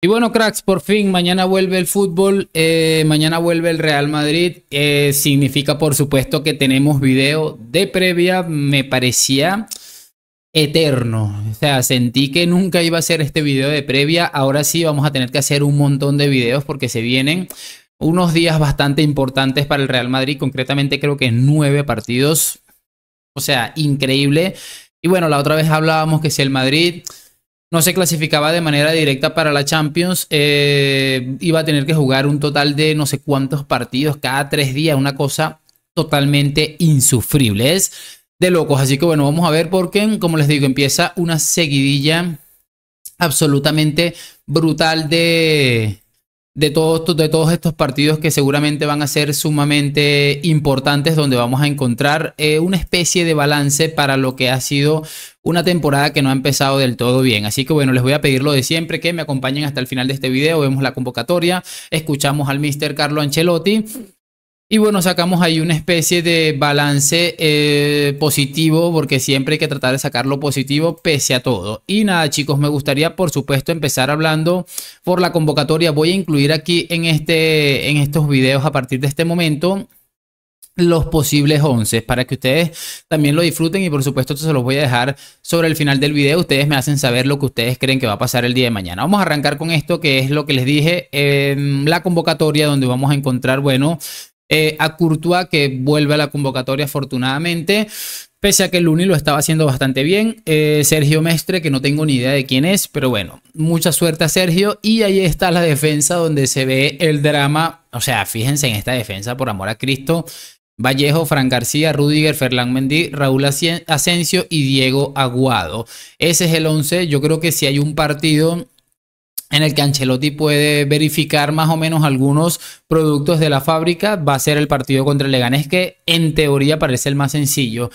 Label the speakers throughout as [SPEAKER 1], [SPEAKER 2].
[SPEAKER 1] Y bueno, cracks, por fin, mañana vuelve el fútbol, eh, mañana vuelve el Real Madrid. Eh, significa, por supuesto, que tenemos video de previa. Me parecía eterno. O sea, sentí que nunca iba a hacer este video de previa. Ahora sí vamos a tener que hacer un montón de videos porque se vienen unos días bastante importantes para el Real Madrid. Concretamente, creo que nueve partidos. O sea, increíble. Y bueno, la otra vez hablábamos que si el Madrid no se clasificaba de manera directa para la Champions, eh, iba a tener que jugar un total de no sé cuántos partidos cada tres días, una cosa totalmente insufrible. Es de locos, así que bueno, vamos a ver porque, como les digo, empieza una seguidilla absolutamente brutal de, de todos, de todos estos partidos que seguramente van a ser sumamente importantes, donde vamos a encontrar eh, una especie de balance para lo que ha sido una temporada que no ha empezado del todo bien. Así que bueno, les voy a pedir lo de siempre, que me acompañen hasta el final de este video, vemos la convocatoria, escuchamos al mister Carlo Ancelotti y bueno, sacamos ahí una especie de balance eh, positivo, porque siempre hay que tratar de sacar lo positivo pese a todo. Y nada, chicos, me gustaría por supuesto empezar hablando por la convocatoria. Voy a incluir aquí en, este, en estos videos a partir de este momento los posibles 11 para que ustedes también lo disfruten y por supuesto se los voy a dejar sobre el final del video. Ustedes me hacen saber lo que ustedes creen que va a pasar el día de mañana. Vamos a arrancar con esto que es lo que les dije, en la convocatoria donde vamos a encontrar, bueno, eh, a Courtois, que vuelve a la convocatoria afortunadamente. Pese a que Luni lo estaba haciendo bastante bien, eh, Sergio Mestre, que no tengo ni idea de quién es, pero bueno, mucha suerte a Sergio. Y ahí está la defensa donde se ve el drama. O sea, fíjense en esta defensa, por amor a Cristo. Vallejo, Fran García, Rudiger, Ferlán Mendy, Raúl Asensio y Diego Aguado. Ese es el 11. Yo creo que si hay un partido en el que Ancelotti puede verificar más o menos algunos productos de la fábrica, va a ser el partido contra el Leganés, que en teoría parece el más sencillo.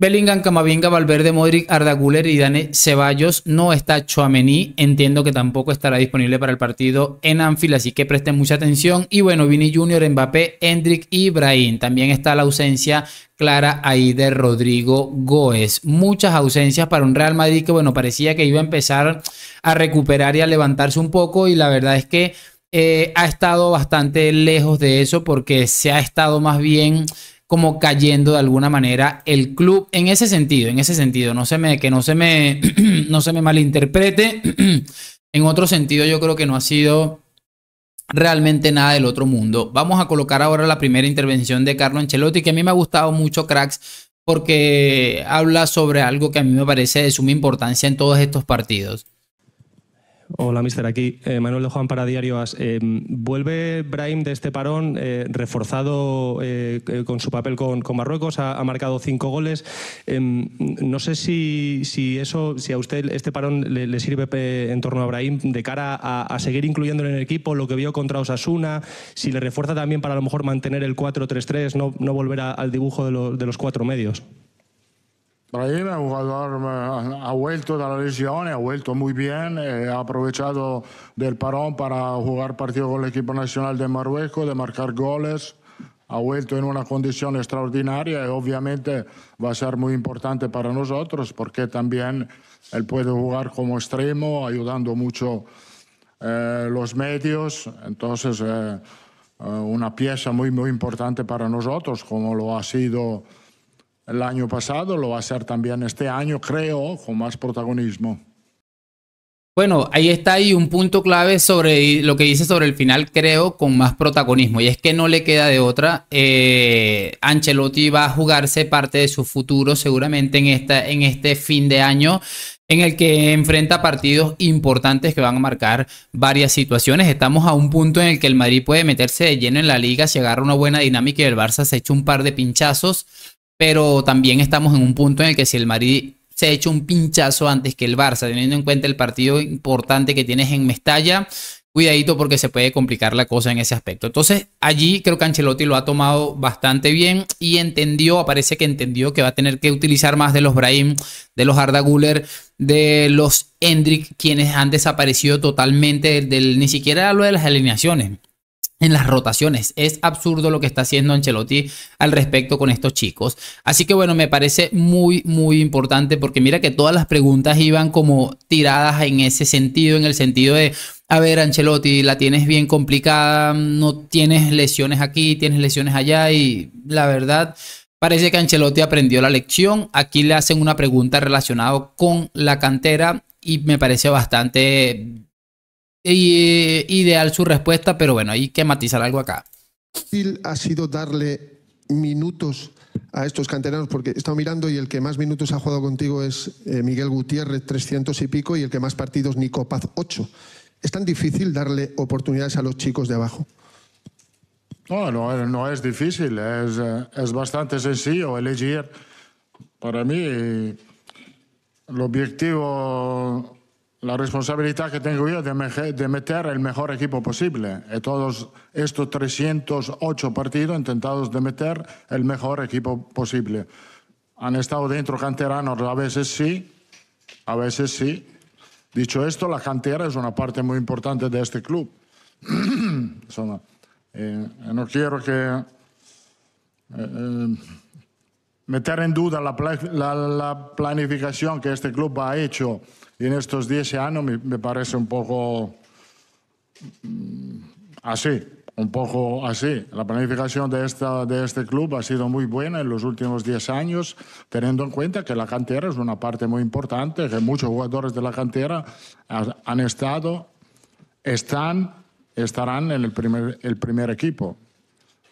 [SPEAKER 1] Bellingham, Camavinga, Valverde, Modric, Arda y Dani Ceballos. No está Chuamení. entiendo que tampoco estará disponible para el partido en Anfield, así que presten mucha atención. Y bueno, Vini Junior, Mbappé, Hendrik y También está la ausencia clara ahí de Rodrigo Góez. Muchas ausencias para un Real Madrid que, bueno, parecía que iba a empezar a recuperar y a levantarse un poco y la verdad es que eh, ha estado bastante lejos de eso porque se ha estado más bien como cayendo de alguna manera el club en ese sentido, en ese sentido, no se me, que no se me, no se me malinterprete. en otro sentido, yo creo que no ha sido realmente nada del otro mundo. Vamos a colocar ahora la primera intervención de Carlo Ancelotti, que a mí me ha gustado mucho, cracks, porque habla sobre algo que a mí me parece de suma importancia en todos estos partidos. Hola, mister. Aquí eh, Manuel de Juan para Diario eh, ¿Vuelve Brahim de este parón eh, reforzado con su papel con, Marruecos? Ha, marcado cinco goles. no sé si, eso, si a usted este parón le, sirve en torno a Brahim de cara a, seguir incluyéndolo en el equipo, lo que vio contra Osasuna, si le refuerza también para a lo mejor mantener el 4-3-3, no, volver al dibujo de los cuatro medios.
[SPEAKER 2] Brahim jugador, eh, ha vuelto de la lesión, ha vuelto muy bien, eh, ha aprovechado del parón para jugar partido con el equipo nacional de Marruecos, de marcar goles, ha vuelto en una condición extraordinaria y obviamente va a ser muy importante para nosotros porque también él puede jugar como extremo, ayudando mucho eh, los medios, entonces una pieza muy, muy importante para nosotros, como lo ha sido el año pasado, lo va a ser también este año, creo, con más protagonismo.
[SPEAKER 1] Bueno, ahí está ahí un punto clave sobre lo que dice sobre el final, creo, con más protagonismo. Y es que no le queda de otra. Eh, Ancelotti va a jugarse parte de su futuro seguramente en, esta, en este fin de año en el que enfrenta partidos importantes que van a marcar varias situaciones. Estamos a un punto en el que el Madrid puede meterse de lleno en la liga si agarra una buena dinámica y el Barça se echa un par de pinchazos pero también estamos en un punto en el que si el Madrid se ha hecho un pinchazo antes que el Barça, teniendo en cuenta el partido importante que tienes en Mestalla, cuidadito porque se puede complicar la cosa en ese aspecto. Entonces, allí creo que Ancelotti lo ha tomado bastante bien y entendió, parece que entendió que va a tener que utilizar más de los Brahim, de los Arda Guller, de los Hendrik, quienes han desaparecido totalmente del, ni siquiera lo de las alineaciones en las rotaciones. Es absurdo lo que está haciendo Ancelotti al respecto con estos chicos. Así que bueno, me parece muy, muy importante porque mira que todas las preguntas iban como tiradas en ese sentido, en el sentido de... A ver, Ancelotti, la tienes bien complicada, no tienes lesiones aquí, tienes lesiones allá y la verdad Parece que Ancelotti aprendió la lección. Aquí le hacen una pregunta relacionada con la cantera y me parece bastante ideal su respuesta, pero bueno, hay que matizar algo acá.
[SPEAKER 2] Ha sido darle minutos a estos canteranos, porque he estado mirando y el que más minutos ha jugado contigo es eh, Miguel Gutiérrez, 300 y pico, y el que más partidos, Nico Paz, 8. ¿Es tan difícil darle oportunidades a los chicos de abajo? No, no, eh, es difícil, eh, es, bastante sencillo elegir. Para mí, el objetivo la responsabilidad que tengo yo de, de meter el mejor equipo posible. En eh, todos estos 308 partidos intentados de meter el mejor equipo posible. Han estado dentro canteranos, a veces sí, a veces sí. Dicho esto, la cantera es una parte muy importante de este club. Eh, eh, no quiero que meter en duda la, la, planificación que este club ha hecho en estos 10 años me, me, parece un poco mm, así, un poco así. La planificación de, esta, de este club ha sido muy buena en los últimos 10 años, teniendo en cuenta que la cantera es una parte muy importante, que muchos jugadores de la cantera han estado, están, estarán en el primer, el primer equipo.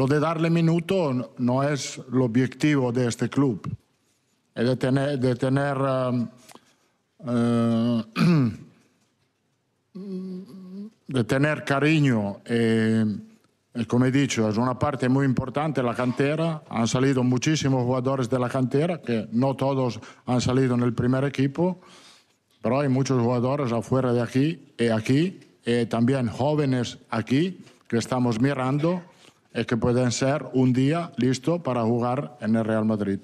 [SPEAKER 2] Lo de darle minuto no es el objetivo de este club. Es de tener, de tener um, eh, cariño. Eh, eh, como he dicho, es una parte muy importante la cantera. Han salido muchísimos jugadores de la cantera, que no todos han salido en el primer equipo, pero hay muchos jugadores afuera de aquí y aquí, también jóvenes aquí que estamos mirando es que pueden ser un día listo para jugar en el Real Madrid.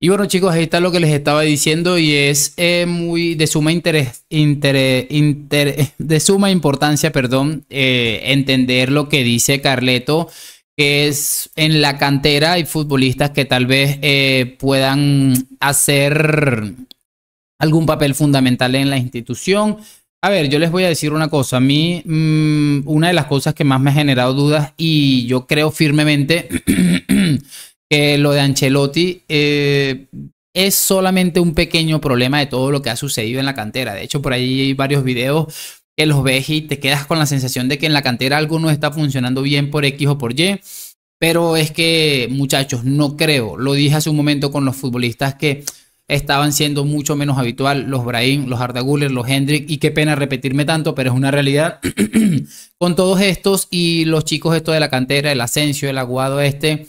[SPEAKER 1] Y bueno chicos, ahí está lo que les estaba diciendo y es eh, muy de suma interés, de suma importancia, perdón, eh, entender lo que dice Carleto, que es en la cantera hay futbolistas que tal vez eh, puedan hacer algún papel fundamental en la institución, a ver, yo les voy a decir una cosa. A mí, mm, una de las cosas que más me ha generado dudas y yo creo firmemente que lo de Ancelotti eh, es solamente un pequeño problema de todo lo que ha sucedido en la cantera. De hecho, por ahí hay varios videos que los ves y te quedas con la sensación de que en la cantera algo no está funcionando bien por X o por Y. Pero es que, muchachos, no creo. Lo dije hace un momento con los futbolistas que estaban siendo mucho menos habitual los Brahim, los Arda los Hendrick, y qué pena repetirme tanto, pero es una realidad con todos estos y los chicos esto de la cantera, el Asensio, el Aguado este,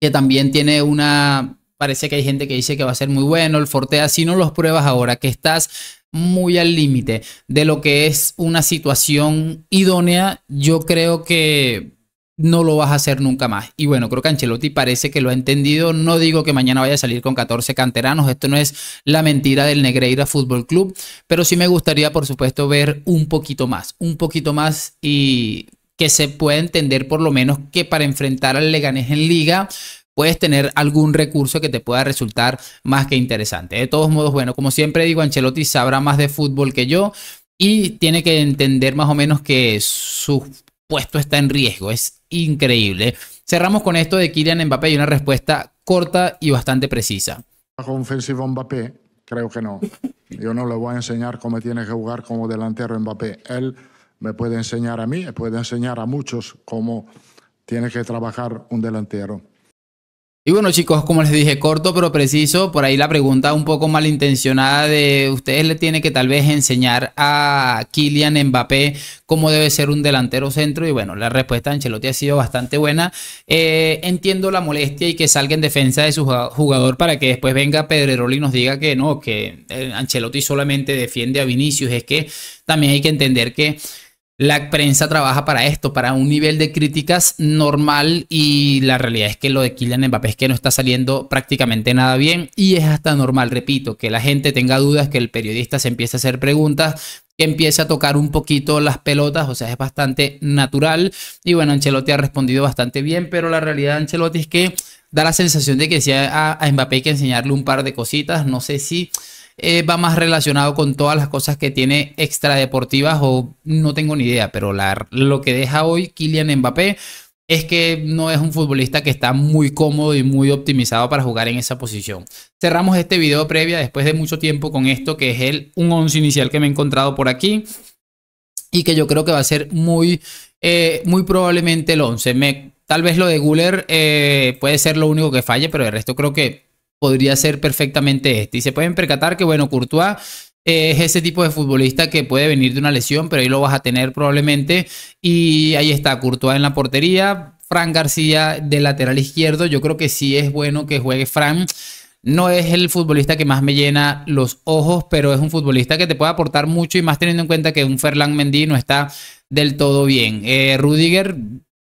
[SPEAKER 1] que también tiene una, parece que hay gente que dice que va a ser muy bueno, el Fortea, si no los pruebas ahora, que estás muy al límite de lo que es una situación idónea, yo creo que no lo vas a hacer nunca más. Y bueno, creo que Ancelotti parece que lo ha entendido. No digo que mañana vaya a salir con 14 canteranos, esto no es la mentira del Negreira Fútbol Club, pero sí me gustaría, por supuesto, ver un poquito más, un poquito más y que se pueda entender por lo menos que para enfrentar al Leganés en liga puedes tener algún recurso que te pueda resultar más que interesante. De todos modos, bueno, como siempre digo, Ancelotti sabrá más de fútbol que yo y tiene que entender más o menos que su puesto está en riesgo. Es increíble. Cerramos con esto de Kylian Mbappé y una respuesta corta y bastante precisa.
[SPEAKER 2] Ofensivo Mbappé, creo que no. Yo no le voy a enseñar cómo tiene que jugar como delantero Mbappé. Él me puede enseñar a mí, puede enseñar a muchos cómo tiene que trabajar un delantero.
[SPEAKER 1] Y bueno chicos, como les dije, corto pero preciso, por ahí la pregunta un poco malintencionada de ustedes le tiene que tal vez enseñar a Kylian Mbappé cómo debe ser un delantero centro y bueno, la respuesta de Ancelotti ha sido bastante buena. Eh, entiendo la molestia y que salga en defensa de su jugador para que después venga Pedreroli y nos diga que no, que eh, Ancelotti solamente defiende a Vinicius, es que también hay que entender que la prensa trabaja para esto, para un nivel de críticas normal y la realidad es que lo de Kylian Mbappé es que no está saliendo prácticamente nada bien y es hasta normal, repito, que la gente tenga dudas, que el periodista se empiece a hacer preguntas, que empiece a tocar un poquito las pelotas, o sea, es bastante natural y bueno, Ancelotti ha respondido bastante bien, pero la realidad de Ancelotti es que da la sensación de que decía a, a Mbappé que enseñarle un par de cositas, no sé si eh, va más relacionado con todas las cosas que tiene extradeportivas o no tengo ni idea, pero lo que deja hoy Kylian Mbappé es que no es un futbolista que está muy cómodo y muy optimizado para jugar en esa posición. Cerramos este video previa después de mucho tiempo con esto que es el un once inicial que me he encontrado por aquí y que yo creo que va a ser muy, eh, muy probablemente el 11. Me, tal vez lo de Guller eh, puede ser lo único que falle, pero el resto creo que podría ser perfectamente este. Y se pueden percatar que, bueno, Courtois es ese tipo de futbolista que puede venir de una lesión, pero ahí lo vas a tener probablemente. Y ahí está Courtois en la portería. Fran García de lateral izquierdo. Yo creo que sí es bueno que juegue Fran. No es el futbolista que más me llena los ojos, pero es un futbolista que te puede aportar mucho y más teniendo en cuenta que un Ferland Mendy no está del todo bien. Eh, Rudiger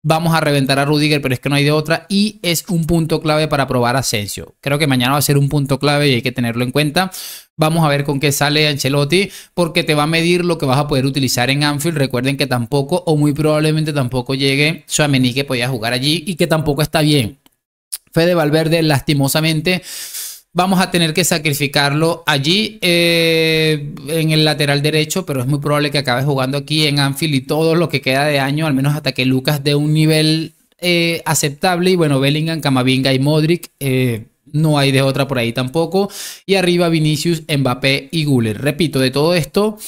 [SPEAKER 1] Vamos a reventar a Rudiger, pero es que no hay de otra. Y es un punto clave para probar Asensio. Creo que mañana va a ser un punto clave y hay que tenerlo en cuenta. Vamos a ver con qué sale Ancelotti, porque te va a medir lo que vas a poder utilizar en Anfield. Recuerden que tampoco, o muy probablemente tampoco llegue Suamení que podía jugar allí y que tampoco está bien. Fede Valverde, lastimosamente, vamos a tener que sacrificarlo allí eh, en el lateral derecho, pero es muy probable que acabe jugando aquí en Anfield y todo lo que queda de año, al menos hasta que Lucas dé un nivel eh, aceptable. Y bueno, Bellingham, Camavinga y Modric. Eh, no hay de otra por ahí tampoco. Y arriba Vinicius, Mbappé y Guller. Repito, de todo esto,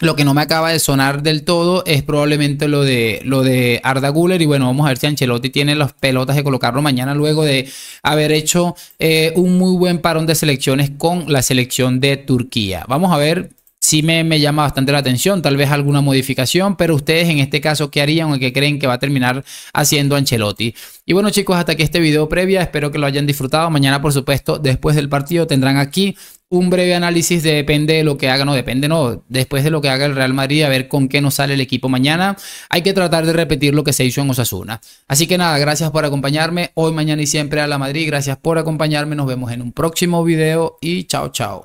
[SPEAKER 1] lo que no me acaba de sonar del todo es probablemente lo de, lo de Arda Guller. Y bueno, vamos a ver si Ancelotti tiene las pelotas de colocarlo mañana luego de haber hecho eh, un muy buen parón de selecciones con la selección de Turquía. Vamos a ver sí me, me, llama bastante la atención, tal vez alguna modificación, pero ustedes en este caso, ¿qué harían o qué creen que va a terminar haciendo Ancelotti? Y bueno chicos, hasta aquí este video previa, espero que lo hayan disfrutado, mañana por supuesto, después del partido tendrán aquí un breve análisis de depende de lo que haga, no depende, no, después de lo que haga el Real Madrid, a ver con qué nos sale el equipo mañana. Hay que tratar de repetir lo que se hizo en Osasuna. Así que nada, gracias por acompañarme. Hoy, mañana y siempre a la Madrid. Gracias por acompañarme. Nos vemos en un próximo video y chao, chao.